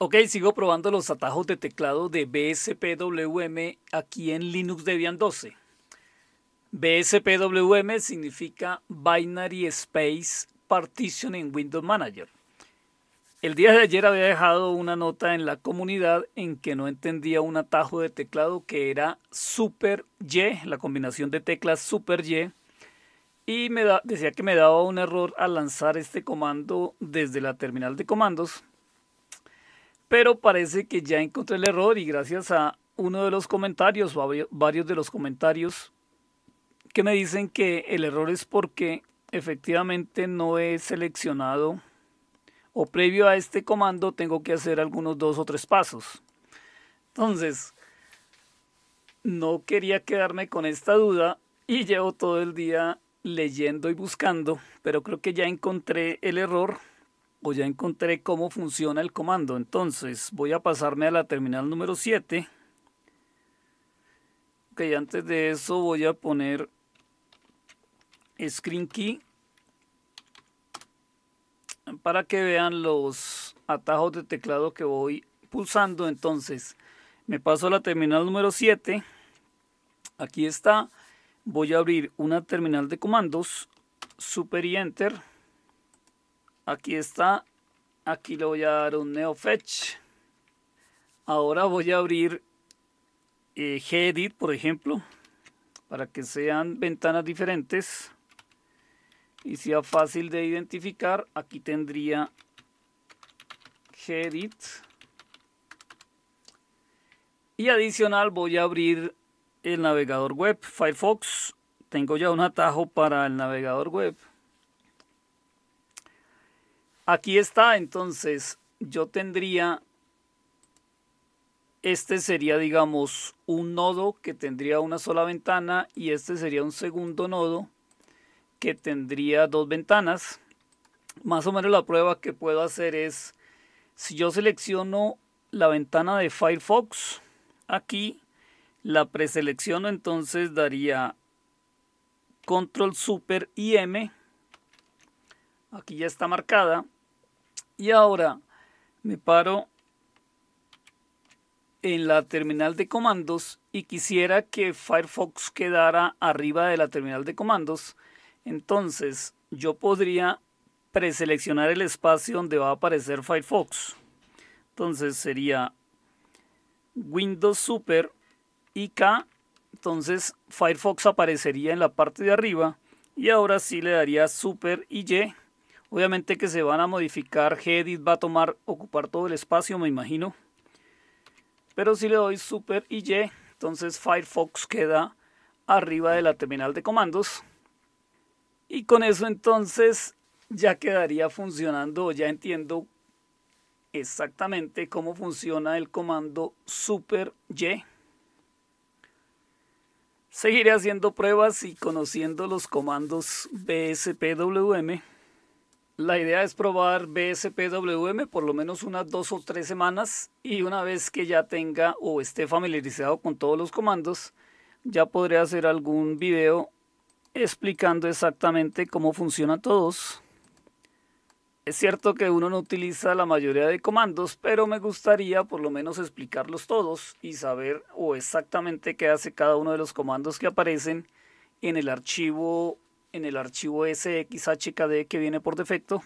Ok, sigo probando los atajos de teclado de BSPWM aquí en Linux Debian 12. BSPWM significa Binary Space Partition Window Windows Manager. El día de ayer había dejado una nota en la comunidad en que no entendía un atajo de teclado que era Super Y, la combinación de teclas Super Y, y me decía que me daba un error al lanzar este comando desde la terminal de comandos pero parece que ya encontré el error y gracias a uno de los comentarios o a varios de los comentarios que me dicen que el error es porque efectivamente no he seleccionado o previo a este comando tengo que hacer algunos dos o tres pasos. Entonces, no quería quedarme con esta duda y llevo todo el día leyendo y buscando, pero creo que ya encontré el error o pues ya encontré cómo funciona el comando. Entonces voy a pasarme a la terminal número 7. Ok, antes de eso voy a poner screen key para que vean los atajos de teclado que voy pulsando. Entonces me paso a la terminal número 7. Aquí está. Voy a abrir una terminal de comandos. Super y Enter. Aquí está. Aquí le voy a dar un Fetch. Ahora voy a abrir eh, Gedit, por ejemplo, para que sean ventanas diferentes y sea fácil de identificar. Aquí tendría Gedit. Y adicional voy a abrir el navegador web Firefox. Tengo ya un atajo para el navegador web. Aquí está, entonces yo tendría, este sería digamos un nodo que tendría una sola ventana y este sería un segundo nodo que tendría dos ventanas. Más o menos la prueba que puedo hacer es, si yo selecciono la ventana de Firefox, aquí la preselecciono, entonces daría control super y M. Aquí ya está marcada. Y ahora me paro en la terminal de comandos y quisiera que Firefox quedara arriba de la terminal de comandos. Entonces yo podría preseleccionar el espacio donde va a aparecer Firefox. Entonces sería Windows Super K. Entonces Firefox aparecería en la parte de arriba. Y ahora sí le daría Super y Obviamente que se van a modificar, Gedit va a tomar, ocupar todo el espacio, me imagino. Pero si le doy Super y Y, entonces Firefox queda arriba de la terminal de comandos. Y con eso entonces ya quedaría funcionando, ya entiendo exactamente cómo funciona el comando Super Y. Seguiré haciendo pruebas y conociendo los comandos BSPWM. La idea es probar BSPWM por lo menos unas dos o tres semanas y una vez que ya tenga o esté familiarizado con todos los comandos, ya podré hacer algún video explicando exactamente cómo funcionan todos. Es cierto que uno no utiliza la mayoría de comandos, pero me gustaría por lo menos explicarlos todos y saber o exactamente qué hace cada uno de los comandos que aparecen en el archivo en el archivo SXHKD que viene por defecto